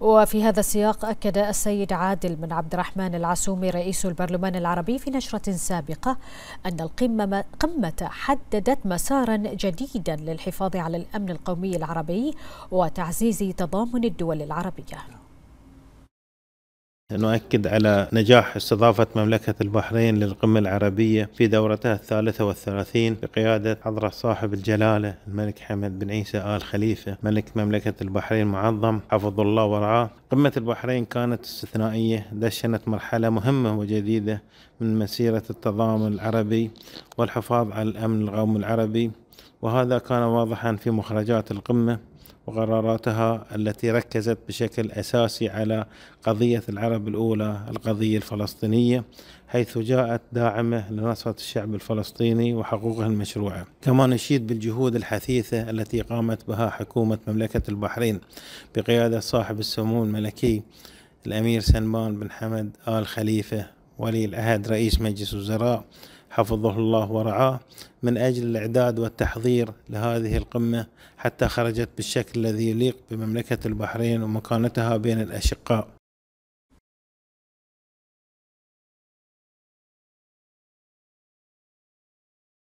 وفي هذا السياق أكد السيد عادل بن عبد الرحمن العسومي رئيس البرلمان العربي في نشرة سابقة أن القمة حددت مسارا جديدا للحفاظ على الأمن القومي العربي وتعزيز تضامن الدول العربية نؤكد على نجاح استضافة مملكة البحرين للقمة العربية في دورتها الثالثة والثلاثين بقيادة حضرة صاحب الجلالة الملك حمد بن عيسى آل خليفة ملك مملكة البحرين معظم حفظ الله ورعاه قمة البحرين كانت استثنائية دشنت مرحلة مهمة وجديدة من مسيرة التضامن العربي والحفاظ على الأمن القومي العربي وهذا كان واضحا في مخرجات القمة وقراراتها التي ركزت بشكل أساسي على قضية العرب الأولى القضية الفلسطينية حيث جاءت داعمة لنصرة الشعب الفلسطيني وحقوقه المشروعة كما نشيد بالجهود الحثيثة التي قامت بها حكومة مملكة البحرين بقيادة صاحب السمو الملكي الأمير سلمان بن حمد آل خليفة ولي العهد رئيس مجلس وزراء حفظه الله ورعاه من أجل الإعداد والتحضير لهذه القمة حتى خرجت بالشكل الذي يليق بمملكة البحرين ومكانتها بين الأشقاء